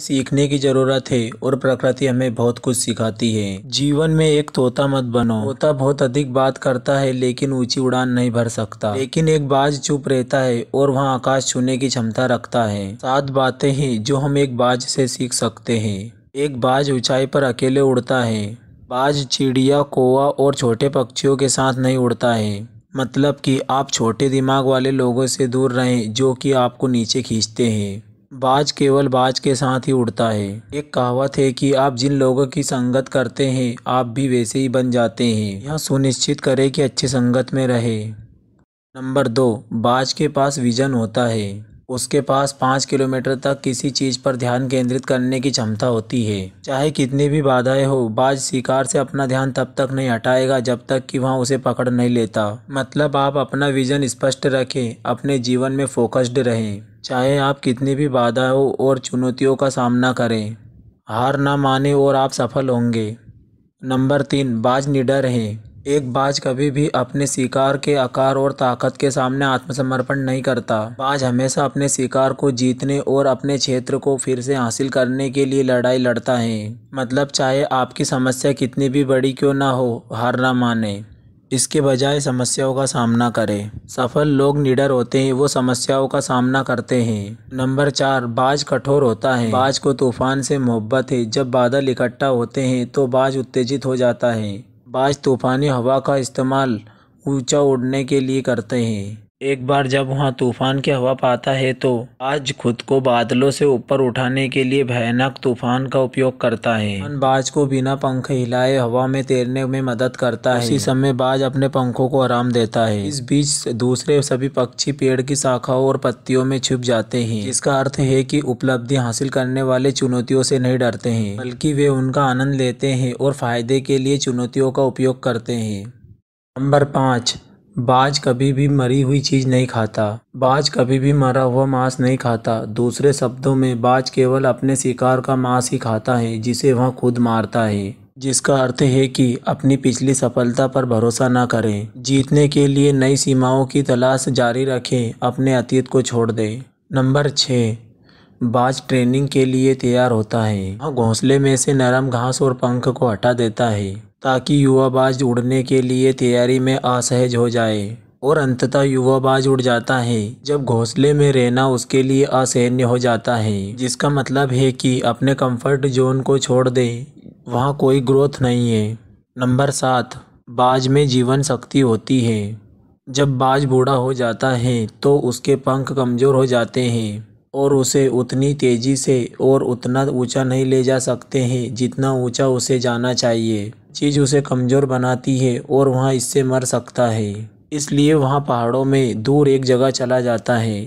सीखने की ज़रूरत है और प्रकृति हमें बहुत कुछ सिखाती है जीवन में एक तोता मत बनो तोता बहुत अधिक बात करता है लेकिन ऊंची उड़ान नहीं भर सकता लेकिन एक बाज चुप रहता है और वह आकाश छूने की क्षमता रखता है सात बातें हैं जो हम एक बाज से सीख सकते हैं एक बाज ऊंचाई पर अकेले उड़ता है बाज चिड़िया कोआ और छोटे पक्षियों के साथ नहीं उड़ता है मतलब कि आप छोटे दिमाग वाले लोगों से दूर रहें जो कि आपको नीचे खींचते हैं बाज केवल बाज के साथ ही उड़ता है एक कहावत है कि आप जिन लोगों की संगत करते हैं आप भी वैसे ही बन जाते हैं यह सुनिश्चित करें कि अच्छी संगत में रहे नंबर दो बाज के पास विजन होता है उसके पास पाँच किलोमीटर तक किसी चीज़ पर ध्यान केंद्रित करने की क्षमता होती है चाहे कितनी भी बाधाएं हो बाज शिकार से अपना ध्यान तब तक नहीं हटाएगा जब तक कि वह उसे पकड़ नहीं लेता मतलब आप अपना विजन स्पष्ट रखें अपने जीवन में फोकस्ड रहें चाहे आप कितनी भी बाधाओं और चुनौतियों का सामना करें हार ना माने और आप सफल होंगे नंबर तीन बाज निडर हैं एक बाज कभी भी अपने शिकार के आकार और ताकत के सामने आत्मसमर्पण नहीं करता बाज हमेशा अपने शिकार को जीतने और अपने क्षेत्र को फिर से हासिल करने के लिए लड़ाई लड़ता है मतलब चाहे आपकी समस्या कितनी भी बड़ी क्यों ना हो हार ना माने इसके बजाय समस्याओं का सामना करें सफल लोग निडर होते हैं वो समस्याओं का सामना करते हैं नंबर चार बाज कठोर होता है बाज को तूफान से मोहब्बत है जब बादल इकट्ठा होते हैं तो बाज उत्तेजित हो जाता है बाज़ तूफ़ानी हवा का इस्तेमाल ऊंचा उड़ने के लिए करते हैं एक बार जब वहाँ तूफ़ान की हवा पाता है तो आज खुद को बादलों से ऊपर उठाने के लिए भयानक तूफ़ान का उपयोग करता है बाज को बिना पंख हिलाए हवा में तैरने में मदद करता है इसी समय बाज अपने पंखों को आराम देता है इस बीच दूसरे सभी पक्षी पेड़ की शाखाओं और पत्तियों में छुप जाते हैं इसका अर्थ है की उपलब्धि हासिल करने वाले चुनौतियों से नहीं डरते हैं बल्कि वे उनका आनंद लेते हैं और फायदे के लिए चुनौतियों का उपयोग करते हैं नंबर पाँच बाज कभी भी मरी हुई चीज नहीं खाता बाज कभी भी मरा हुआ मांस नहीं खाता दूसरे शब्दों में बाज केवल अपने शिकार का मांस ही खाता है जिसे वह खुद मारता है जिसका अर्थ है कि अपनी पिछली सफलता पर भरोसा न करें जीतने के लिए नई सीमाओं की तलाश जारी रखें अपने अतीत को छोड़ दें नंबर छः बाज ट्रेनिंग के लिए तैयार होता है वह घोंसले में से नरम घास और पंख को हटा देता है ताकि युवाबाज उड़ने के लिए तैयारी में असहज हो जाए और अंततः युवा बाज उड़ जाता है जब घोंसले में रहना उसके लिए असहनीय हो जाता है जिसका मतलब है कि अपने कंफर्ट जोन को छोड़ दें वहाँ कोई ग्रोथ नहीं है नंबर सात बाज में जीवन शक्ति होती है जब बाज बूढ़ा हो जाता है तो उसके पंख कमज़ोर हो जाते हैं और उसे उतनी तेज़ी से और उतना ऊंचा नहीं ले जा सकते हैं जितना ऊंचा उसे जाना चाहिए चीज़ उसे कमज़ोर बनाती है और वह इससे मर सकता है इसलिए वह पहाड़ों में दूर एक जगह चला जाता है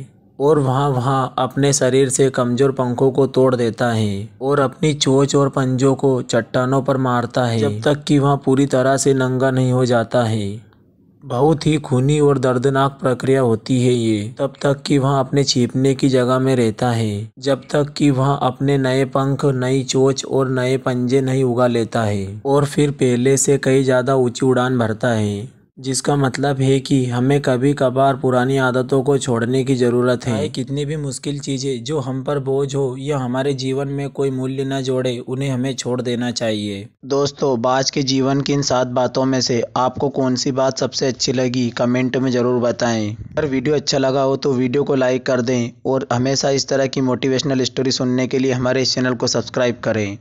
और वहाँ वहाँ अपने शरीर से कमज़ोर पंखों को तोड़ देता है और अपनी चोच और पंजों को चट्टानों पर मारता है जब तक कि वह पूरी तरह से नंगा नहीं हो जाता है बहुत ही खूनी और दर्दनाक प्रक्रिया होती है ये तब तक कि वह अपने छिपने की जगह में रहता है जब तक कि वह अपने नए पंख नई चोच और नए पंजे नहीं उगा लेता है और फिर पहले से कई ज़्यादा ऊंची उड़ान भरता है जिसका मतलब है कि हमें कभी कभार पुरानी आदतों को छोड़ने की ज़रूरत है कितनी भी मुश्किल चीज़ें जो हम पर बोझ हो या हमारे जीवन में कोई मूल्य न जोड़े उन्हें हमें छोड़ देना चाहिए दोस्तों बाज के जीवन की इन सात बातों में से आपको कौन सी बात सबसे अच्छी लगी कमेंट में ज़रूर बताएं अगर वीडियो अच्छा लगा हो तो वीडियो को लाइक कर दें और हमेशा इस तरह की मोटिवेशनल स्टोरी सुनने के लिए हमारे इस चैनल को सब्सक्राइब करें